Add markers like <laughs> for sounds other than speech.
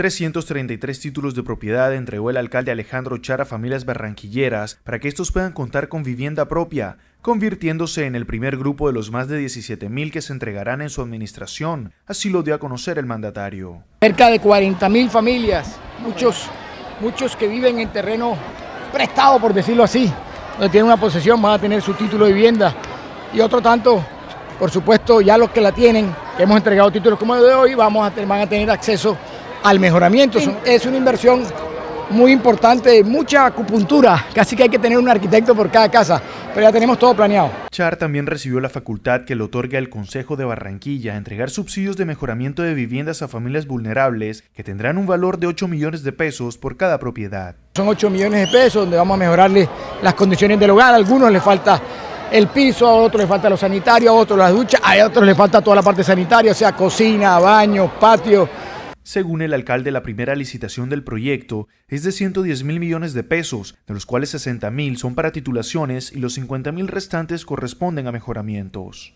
333 títulos de propiedad entregó el alcalde Alejandro Char a familias barranquilleras para que estos puedan contar con vivienda propia, convirtiéndose en el primer grupo de los más de 17.000 que se entregarán en su administración. Así lo dio a conocer el mandatario. Cerca de 40.000 familias, muchos, muchos que viven en terreno prestado, por decirlo así, donde tienen una posesión, van a tener su título de vivienda. Y otro tanto, por supuesto, ya los que la tienen, que hemos entregado títulos como el de hoy, vamos a, van a tener acceso al mejoramiento. Es una inversión muy importante, mucha acupuntura, <laughs> casi que hay que tener un arquitecto por cada casa, pero ya tenemos todo planeado. Char también recibió la facultad que le otorga el Consejo de Barranquilla a entregar subsidios de mejoramiento de viviendas a familias vulnerables que tendrán un valor de 8 millones de pesos por cada propiedad. Son 8 millones de pesos donde vamos a mejorarle las condiciones del hogar, a algunos les falta el piso, a otros les falta lo sanitario, a otros las duchas, a otros les falta toda la parte sanitaria, o sea, cocina, baño, patio según el alcalde, la primera licitación del proyecto es de 110 mil millones de pesos, de los cuales 60 mil son para titulaciones y los 50 mil restantes corresponden a mejoramientos.